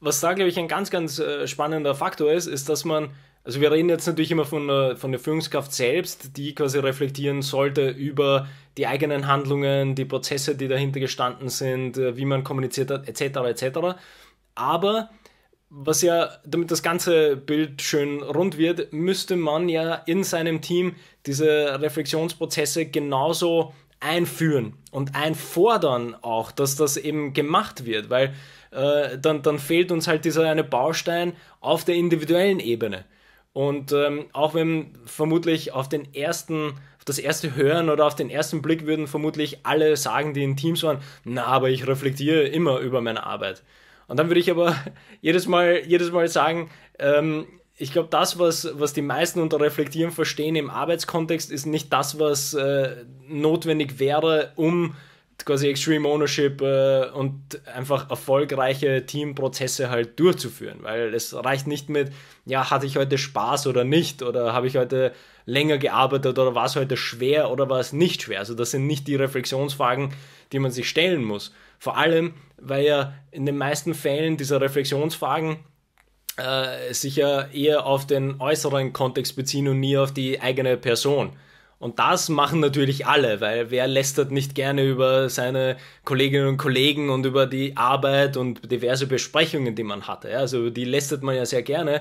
was da, glaube ich, ein ganz, ganz äh, spannender Faktor ist, ist, dass man, also wir reden jetzt natürlich immer von, von der Führungskraft selbst, die quasi reflektieren sollte über die eigenen Handlungen, die Prozesse, die dahinter gestanden sind, äh, wie man kommuniziert hat, etc. etc. Aber was ja, damit das ganze Bild schön rund wird, müsste man ja in seinem Team diese Reflexionsprozesse genauso einführen und einfordern auch, dass das eben gemacht wird, weil äh, dann, dann fehlt uns halt dieser eine Baustein auf der individuellen Ebene. Und ähm, auch wenn vermutlich auf den ersten, auf das erste Hören oder auf den ersten Blick würden vermutlich alle sagen, die in Teams waren, na, aber ich reflektiere immer über meine Arbeit. Und dann würde ich aber jedes Mal, jedes Mal sagen, ähm, ich glaube, das, was, was die meisten unter Reflektieren verstehen im Arbeitskontext, ist nicht das, was äh, notwendig wäre, um quasi Extreme Ownership äh, und einfach erfolgreiche Teamprozesse halt durchzuführen, weil es reicht nicht mit, ja, hatte ich heute Spaß oder nicht oder habe ich heute länger gearbeitet oder war es heute schwer oder war es nicht schwer. Also das sind nicht die Reflexionsfragen, die man sich stellen muss. Vor allem, weil ja in den meisten Fällen dieser Reflexionsfragen äh, ja eher auf den äußeren Kontext beziehen und nie auf die eigene Person. Und das machen natürlich alle, weil wer lästert nicht gerne über seine Kolleginnen und Kollegen und über die Arbeit und diverse Besprechungen, die man hatte. Ja? Also die lästert man ja sehr gerne.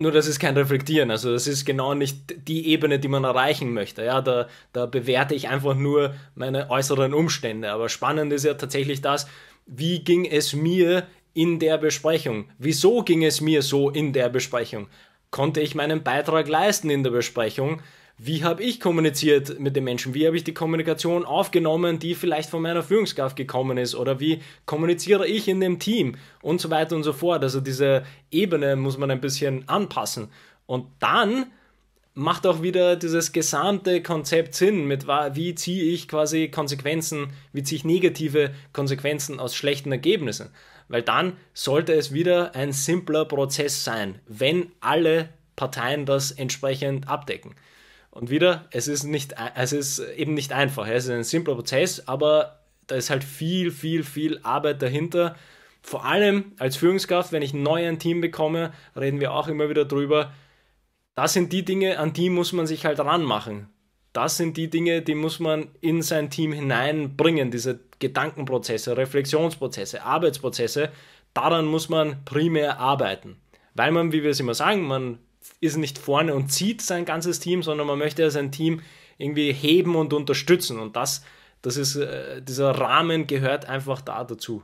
Nur das ist kein Reflektieren. Also das ist genau nicht die Ebene, die man erreichen möchte. Ja, da, da bewerte ich einfach nur meine äußeren Umstände. Aber spannend ist ja tatsächlich das, wie ging es mir in der Besprechung? Wieso ging es mir so in der Besprechung? Konnte ich meinen Beitrag leisten in der Besprechung? Wie habe ich kommuniziert mit den Menschen? Wie habe ich die Kommunikation aufgenommen, die vielleicht von meiner Führungskraft gekommen ist? Oder wie kommuniziere ich in dem Team? Und so weiter und so fort. Also diese Ebene muss man ein bisschen anpassen. Und dann macht auch wieder dieses gesamte Konzept Sinn mit, wie ziehe ich quasi Konsequenzen, wie ziehe ich negative Konsequenzen aus schlechten Ergebnissen. Weil dann sollte es wieder ein simpler Prozess sein, wenn alle Parteien das entsprechend abdecken. Und wieder, es ist, nicht, es ist eben nicht einfach. Es ist ein simpler Prozess, aber da ist halt viel, viel, viel Arbeit dahinter. Vor allem als Führungskraft, wenn ich neu ein Team bekomme, reden wir auch immer wieder drüber, das sind die Dinge, an die muss man sich halt ranmachen. Das sind die Dinge, die muss man in sein Team hineinbringen, diese Gedankenprozesse, Reflexionsprozesse, Arbeitsprozesse. Daran muss man primär arbeiten. Weil man, wie wir es immer sagen, man ist nicht vorne und zieht sein ganzes Team, sondern man möchte sein Team irgendwie heben und unterstützen. Und das, das ist, äh, dieser Rahmen gehört einfach da dazu.